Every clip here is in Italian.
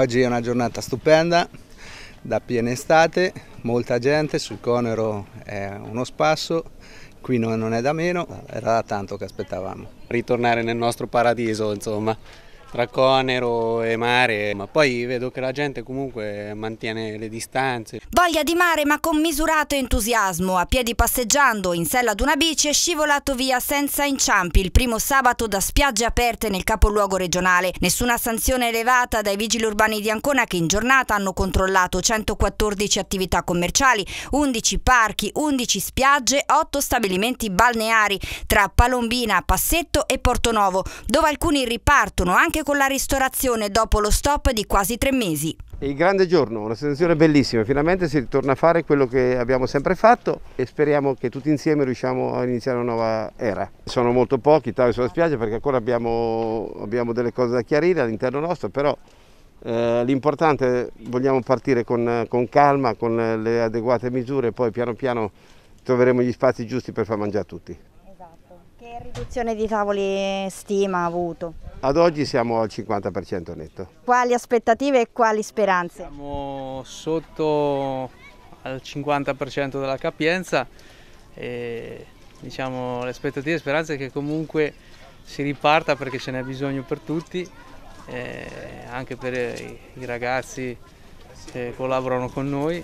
Oggi è una giornata stupenda, da piena estate, molta gente, sul Conero è uno spasso, qui non è da meno, era da tanto che aspettavamo. Ritornare nel nostro paradiso, insomma tra Conero e mare, ma poi vedo che la gente comunque mantiene le distanze. Voglia di mare ma con misurato entusiasmo, a piedi passeggiando in sella ad una bici è scivolato via senza inciampi il primo sabato da spiagge aperte nel capoluogo regionale. Nessuna sanzione elevata dai vigili urbani di Ancona che in giornata hanno controllato 114 attività commerciali, 11 parchi, 11 spiagge, 8 stabilimenti balneari tra Palombina, Passetto e Portonovo, dove alcuni ripartono anche anche con la ristorazione dopo lo stop di quasi tre mesi. il grande giorno, una sensazione bellissima, finalmente si ritorna a fare quello che abbiamo sempre fatto e speriamo che tutti insieme riusciamo a iniziare una nuova era. Sono molto pochi, tavi sulla spiaggia perché ancora abbiamo, abbiamo delle cose da chiarire all'interno nostro, però eh, l'importante vogliamo partire con, con calma, con le adeguate misure e poi piano piano troveremo gli spazi giusti per far mangiare a tutti. Che riduzione di tavoli stima ha avuto? Ad oggi siamo al 50% netto. Quali aspettative e quali speranze? Siamo sotto al 50% della capienza e diciamo, le aspettative e speranze che comunque si riparta perché ce n'è bisogno per tutti, eh, anche per i ragazzi che collaborano con noi,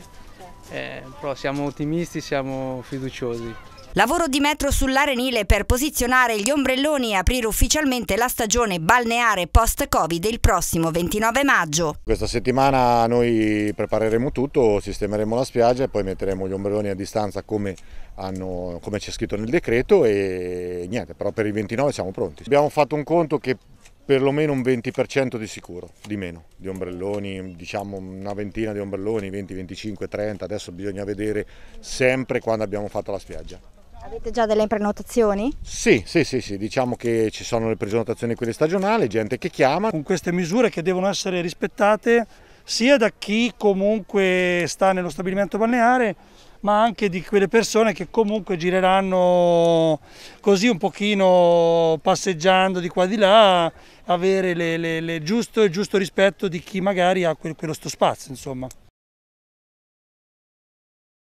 eh, però siamo ottimisti, siamo fiduciosi. Lavoro di metro sull'Arenile per posizionare gli ombrelloni e aprire ufficialmente la stagione balneare post-Covid il prossimo 29 maggio. Questa settimana noi prepareremo tutto, sistemeremo la spiaggia e poi metteremo gli ombrelloni a distanza come, hanno, come c'è scritto nel decreto e niente, però per il 29 siamo pronti. Abbiamo fatto un conto che perlomeno un 20% di sicuro, di meno, di ombrelloni, diciamo una ventina di ombrelloni, 20, 25, 30, adesso bisogna vedere sempre quando abbiamo fatto la spiaggia. Avete già delle prenotazioni? Sì, sì, sì, sì, diciamo che ci sono le prenotazioni quelle stagionali, gente che chiama. Con queste misure che devono essere rispettate sia da chi comunque sta nello stabilimento balneare ma anche di quelle persone che comunque gireranno così un pochino passeggiando di qua e di là, avere il giusto, giusto rispetto di chi magari ha quel, quello sto spazio insomma.